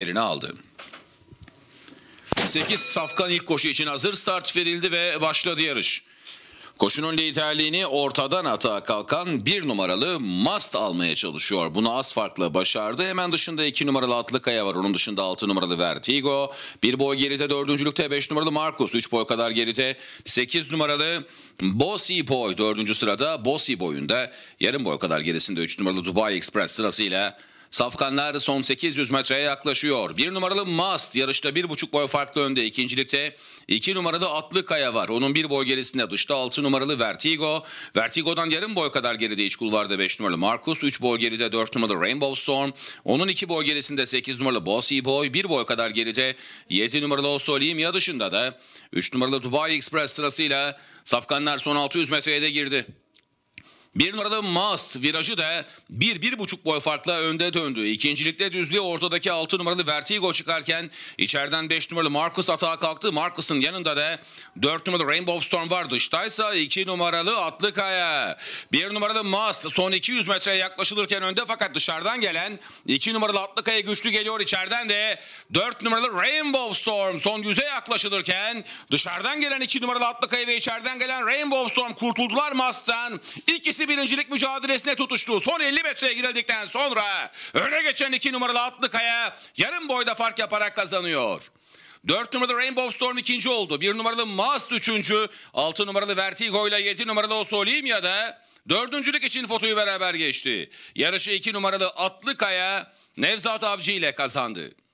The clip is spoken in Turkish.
eline aldı. 8 safkan ilk koşu için hazır start verildi ve başladı yarış. Koşunun liderliğini ortadan atağa kalkan bir numaralı Must almaya çalışıyor. Bunu az farkla başardı. Hemen dışında iki numaralı Atlıkaya var. Onun dışında altı numaralı Vertigo. Bir boy geride dördüncülükte beş numaralı Markus. Üç boy kadar geride sekiz numaralı Bossy Boy. Dördüncü sırada Bossy Boy'un da yarım boy kadar gerisinde üç numaralı Dubai Express sırasıyla Safkanlar son 800 metreye yaklaşıyor. Bir numaralı Mast yarışta bir buçuk boy farklı önde. İkincilikte iki numarada kaya var. Onun bir boy gerisinde dışta altı numaralı Vertigo. Vertigo'dan yarım boy kadar geride iç kulvarda beş numaralı Marcus. Üç boy geride dört numaralı Rainbow Storm. Onun iki boy gerisinde sekiz numaralı Bossy Boy. Bir boy kadar geride yedi numaralı ya dışında da üç numaralı Dubai Express sırasıyla Safkanlar son 600 metreye de girdi. Bir numarada Mast virajı da bir bir buçuk boy farkla önde döndü. İkincilikte düzlüğe ortadaki altı numaralı Vertigo çıkarken içeriden beş numaralı Marcus atağa kalktı. Marcus'ın yanında da dört numaralı Rainbow Storm var. Dıştaysa iki numaralı Atlıkaya. Bir numaralı Mast son 200 metreye yaklaşılırken önde fakat dışarıdan gelen iki numaralı Atlıkaya güçlü geliyor. İçeriden de dört numaralı Rainbow Storm son yüze yaklaşılırken dışarıdan gelen iki numaralı Atlıkaya ve içeriden gelen Rainbow Storm kurtuldular Mast'tan. İkisi birincilik mücadelesine tutuştu. Son 50 metreye girildikten sonra öne geçen iki numaralı Atlıkaya yarım boyda fark yaparak kazanıyor. 4 numaralı Rainbow Storm ikinci oldu. 1 numaralı Mast üçüncü. 6 numaralı Vertigo ile 7 numaralı Osolimya da dördüncülük için fotoyu beraber geçti. Yarışı 2 numaralı Atlıkaya Nevzat Avcı ile kazandı.